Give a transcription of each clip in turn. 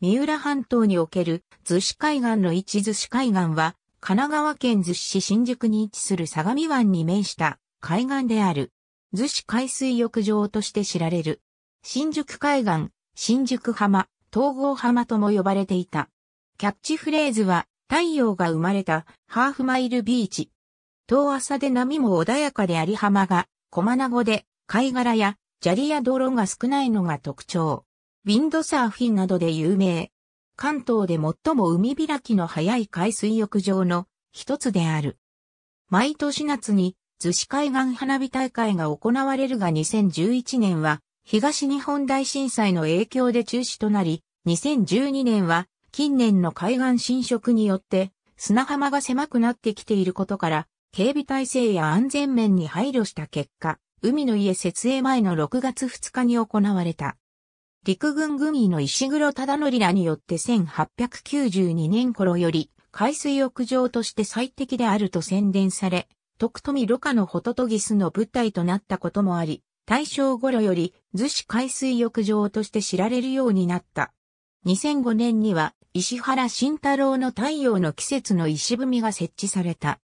三浦半島における逗子海岸の一逗子海岸は、神奈川県逗子市新宿に位置する相模湾に面した海岸である。逗子海水浴場として知られる。新宿海岸、新宿浜、東郷浜とも呼ばれていた。キャッチフレーズは、太陽が生まれたハーフマイルビーチ。遠浅で波も穏やかであり浜が、小名ナで貝殻や砂利や泥が少ないのが特徴。ウィンドサーフィンなどで有名。関東で最も海開きの早い海水浴場の一つである。毎年夏に逗子海岸花火大会が行われるが2011年は東日本大震災の影響で中止となり、2012年は近年の海岸浸食によって砂浜が狭くなってきていることから、警備体制や安全面に配慮した結果、海の家設営前の6月2日に行われた。陸軍軍医の石黒忠則らによって1892年頃より海水浴場として最適であると宣伝され、徳富ろ過のホトトギスの舞台となったこともあり、大正頃より逗子海水浴場として知られるようになった。2005年には石原慎太郎の太陽の季節の石踏みが設置された。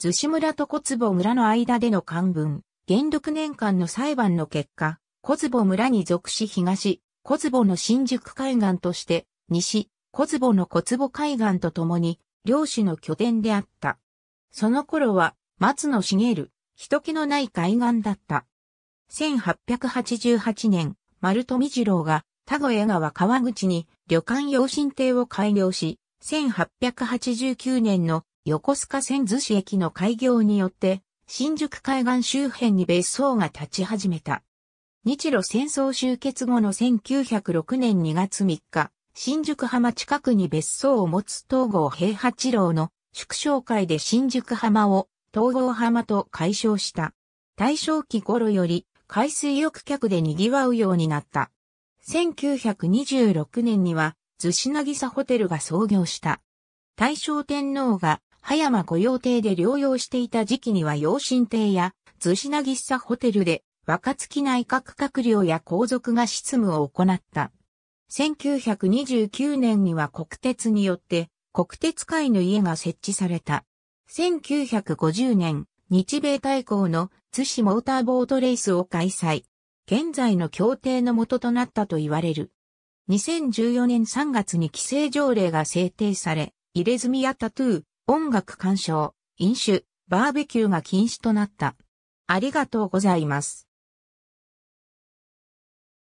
逗子村と小坪村の間での官文、元禄年間の裁判の結果、小坪村に属し東、小坪の新宿海岸として、西、小坪の小坪海岸と共に、漁師の拠点であった。その頃は、松の茂る、人気のない海岸だった。1888年、丸富次郎が、田越川川口に旅館養心亭を開業し、1889年の横須賀千寿市駅の開業によって、新宿海岸周辺に別荘が立ち始めた。日露戦争終結後の1906年2月3日、新宿浜近くに別荘を持つ東郷平八郎の祝小会で新宿浜を東郷浜と解消した。大正期頃より海水浴客で賑わうようになった。1926年には、逗子渚ホテルが創業した。大正天皇が葉山御用邸で療養していた時期には養心邸や逗子渚ホテルで若月内閣閣僚や皇族が執務を行った。1929年には国鉄によって国鉄会の家が設置された。1950年、日米大抗の津市モーターボートレースを開催。現在の協定のととなったと言われる。2014年3月に規制条例が制定され、入れ墨やタトゥー、音楽鑑賞、飲酒、バーベキューが禁止となった。ありがとうございます。